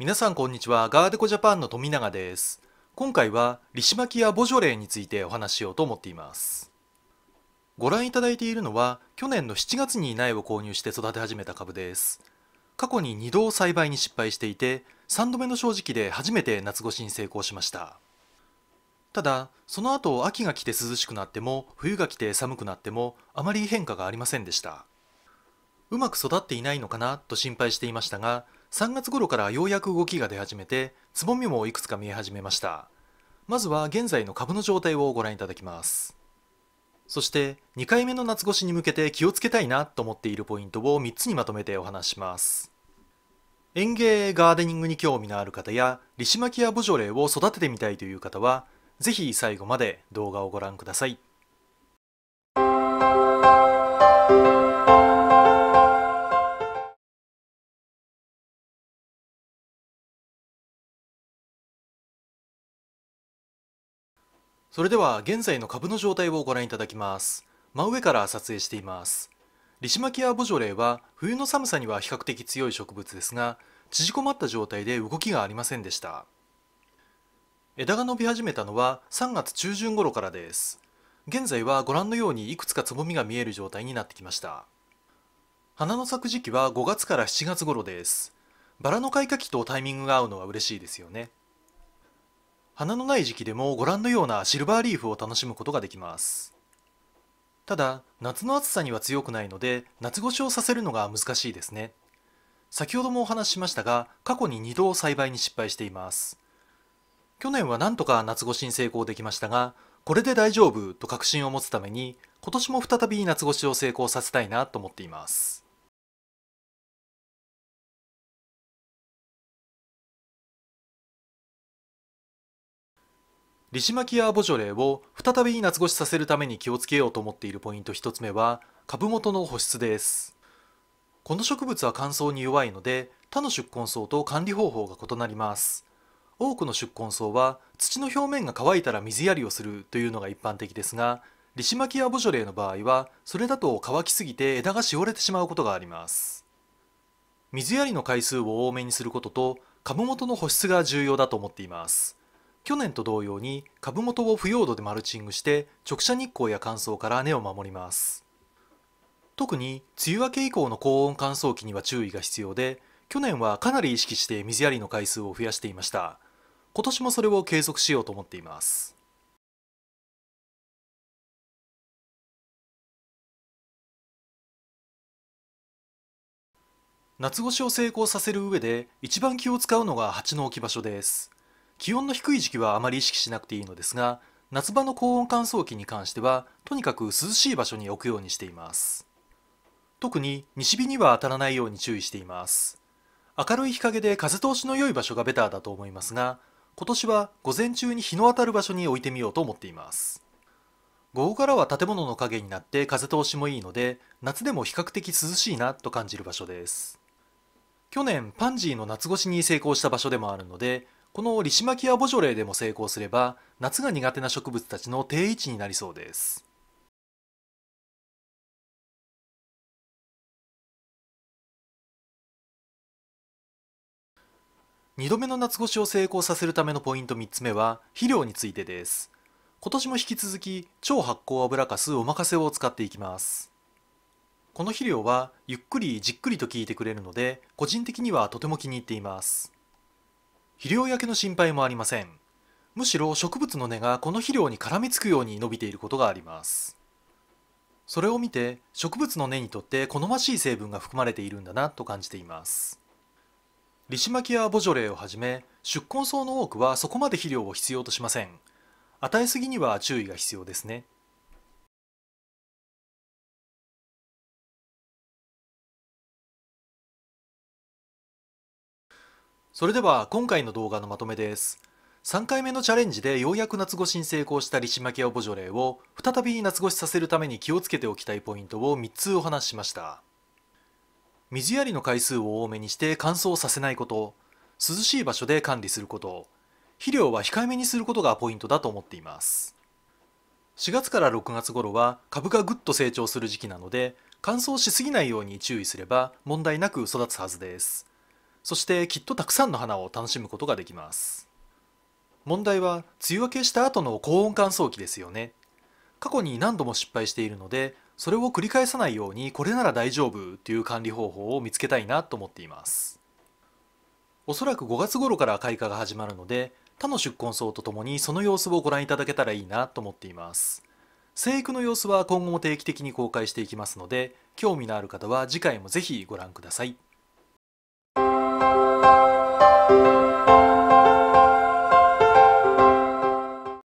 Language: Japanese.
皆さんこんにちはガーデコジャパンの富永です今回はリシマキアボジョレーについてお話ししようと思っていますご覧いただいているのは去年の7月に苗を購入して育て始めた株です過去に2度栽培に失敗していて3度目の正直で初めて夏越しに成功しましたただその後秋が来て涼しくなっても冬が来て寒くなってもあまり変化がありませんでしたうまく育っていないのかなと心配していましたが3月頃からようやく動きが出始めてつぼみもいくつか見え始めましたまずは現在の株の状態をご覧いただきますそして2回目の夏越しに向けて気をつけたいなと思っているポイントを3つにまとめてお話します園芸ガーデニングに興味のある方やリシマキアボジョレーを育ててみたいという方は是非最後まで動画をご覧くださいそれでは現在の株の状態をご覧いただきます真上から撮影していますリシマキアボジョレーは冬の寒さには比較的強い植物ですが縮こまった状態で動きがありませんでした枝が伸び始めたのは3月中旬頃からです現在はご覧のようにいくつかつぼみが見える状態になってきました花の咲く時期は5月から7月頃ですバラの開花期とタイミングが合うのは嬉しいですよね花のない時期でもご覧のようなシルバーリーフを楽しむことができますただ夏の暑さには強くないので夏越しをさせるのが難しいですね先ほどもお話ししましたが過去に2度栽培に失敗しています去年はなんとか夏越しに成功できましたがこれで大丈夫と確信を持つために今年も再び夏越しを成功させたいなと思っていますリシマキア・ボジョレーを再び夏越しさせるために気をつけようと思っているポイント1つ目は株元の保湿ですこの植物は乾燥に弱いので他の宿根草と管理方法が異なります多くの宿根草は土の表面が乾いたら水やりをするというのが一般的ですがリシマキア・ボジョレーの場合はそれだと乾きすぎて枝がしおれてしまうことがあります水やりの回数を多めにすることと株元の保湿が重要だと思っています去年と同様に株元を腐葉土でマルチングして直射日光や乾燥から根を守ります特に梅雨明け以降の高温乾燥期には注意が必要で去年はかなり意識して水やりの回数を増やしていました今年もそれを継続しようと思っています夏越しを成功させる上で一番気を使うのが鉢の置き場所です気温の低い時期はあまり意識しなくていいのですが夏場の高温乾燥機に関してはとにかく涼しい場所に置くようにしています特に西日には当たらないように注意しています明るい日陰で風通しの良い場所がベターだと思いますが今年は午前中に日の当たる場所に置いてみようと思っています午後からは建物の影になって風通しもいいので夏でも比較的涼しいなと感じる場所です去年パンジーの夏越しに成功した場所でもあるのでこのリシマキアボジョレーでも成功すれば夏が苦手な植物たちの定位置になりそうです2度目の夏越しを成功させるためのポイント3つ目は肥料についてです今年も引き続き超発酵油かすおまかせを使っていきますこの肥料はゆっくりじっくりと効いてくれるので個人的にはとても気に入っています肥料焼けの心配もありませんむしろ植物の根がこの肥料に絡みつくように伸びていることがありますそれを見て植物の根にとって好ましい成分が含まれているんだなと感じていますリシマキア・ボジョレーをはじめ宿根草の多くはそこまで肥料を必要としません与えすぎには注意が必要ですねそれでは今回の動画のまとめです3回目のチャレンジでようやく夏越しに成功したリシマキアオボジョレーを再び夏越しさせるために気をつけておきたいポイントを3つお話ししました水やりの回数を多めにして乾燥させないこと涼しい場所で管理すること肥料は控えめにすることがポイントだと思っています4月から6月頃は株がぐっと成長する時期なので乾燥しすぎないように注意すれば問題なく育つはずですそしてきっとたくさんの花を楽しむことができます問題は梅雨明けした後の高温乾燥機ですよね過去に何度も失敗しているのでそれを繰り返さないようにこれなら大丈夫という管理方法を見つけたいなと思っていますおそらく5月頃から開花が始まるので他の宿根草とともにその様子をご覧いただけたらいいなと思っています生育の様子は今後も定期的に公開していきますので興味のある方は次回も是非ご覧ください Thank you.